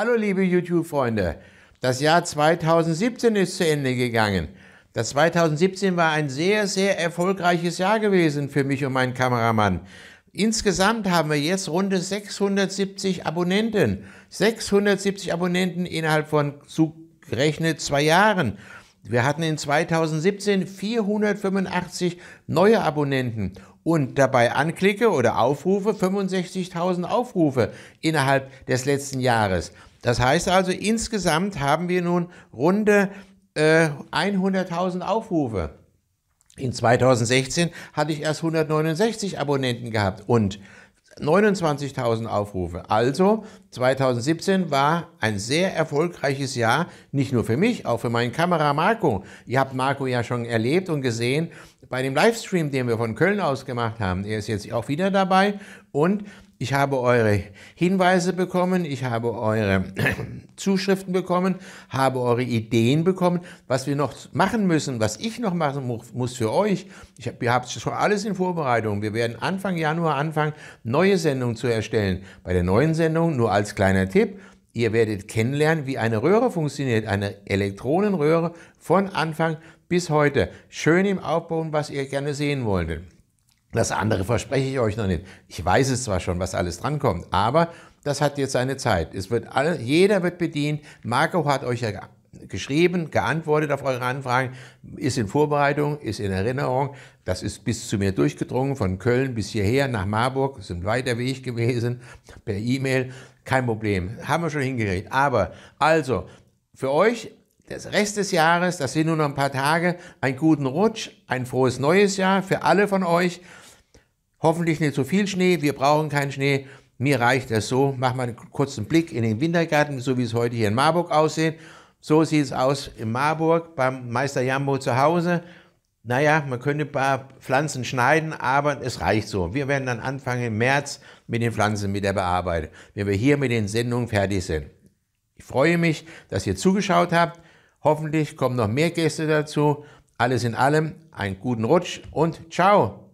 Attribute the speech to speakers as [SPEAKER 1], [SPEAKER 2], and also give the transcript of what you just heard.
[SPEAKER 1] Hallo liebe YouTube-Freunde, das Jahr 2017 ist zu Ende gegangen. Das 2017 war ein sehr, sehr erfolgreiches Jahr gewesen für mich und meinen Kameramann. Insgesamt haben wir jetzt rund 670 Abonnenten. 670 Abonnenten innerhalb von zugerechnet zwei Jahren. Wir hatten in 2017 485 neue Abonnenten und dabei Anklicke oder Aufrufe 65.000 Aufrufe innerhalb des letzten Jahres. Das heißt also, insgesamt haben wir nun runde äh, 100.000 Aufrufe. In 2016 hatte ich erst 169 Abonnenten gehabt und 29.000 Aufrufe. Also 2017 war ein sehr erfolgreiches Jahr, nicht nur für mich, auch für meinen Kamera Marco. Ihr habt Marco ja schon erlebt und gesehen bei dem Livestream, den wir von Köln aus gemacht haben. Er ist jetzt auch wieder dabei und ich habe eure Hinweise bekommen, ich habe eure Zuschriften bekommen, habe eure Ideen bekommen, was wir noch machen müssen, was ich noch machen muss für euch. Ich hab, ihr habt schon alles in Vorbereitung. Wir werden Anfang Januar anfangen, neue Sendungen zu erstellen. Bei der neuen Sendung, nur als kleiner Tipp, ihr werdet kennenlernen, wie eine Röhre funktioniert, eine Elektronenröhre von Anfang bis heute. Schön im Aufbauen, was ihr gerne sehen wolltet. Das andere verspreche ich euch noch nicht. Ich weiß es zwar schon, was alles drankommt, aber das hat jetzt seine Zeit. Es wird alle, jeder wird bedient. Marco hat euch ja geschrieben, geantwortet auf eure Anfragen, ist in Vorbereitung, ist in Erinnerung. Das ist bis zu mir durchgedrungen, von Köln bis hierher nach Marburg, sind weiter wie ich gewesen, per E-Mail, kein Problem, haben wir schon hingekriegt. Aber, also, für euch des Rest des Jahres, das sind nur noch ein paar Tage, einen guten Rutsch, ein frohes neues Jahr für alle von euch. Hoffentlich nicht zu so viel Schnee, wir brauchen keinen Schnee. Mir reicht das so. Mach mal einen kurzen Blick in den Wintergarten, so wie es heute hier in Marburg aussieht. So sieht es aus in Marburg beim Meister Jambo zu Hause. Naja, man könnte ein paar Pflanzen schneiden, aber es reicht so. Wir werden dann anfangen im März mit den Pflanzen mit der wenn wir hier mit den Sendungen fertig sind. Ich freue mich, dass ihr zugeschaut habt. Hoffentlich kommen noch mehr Gäste dazu. Alles in allem einen guten Rutsch und ciao!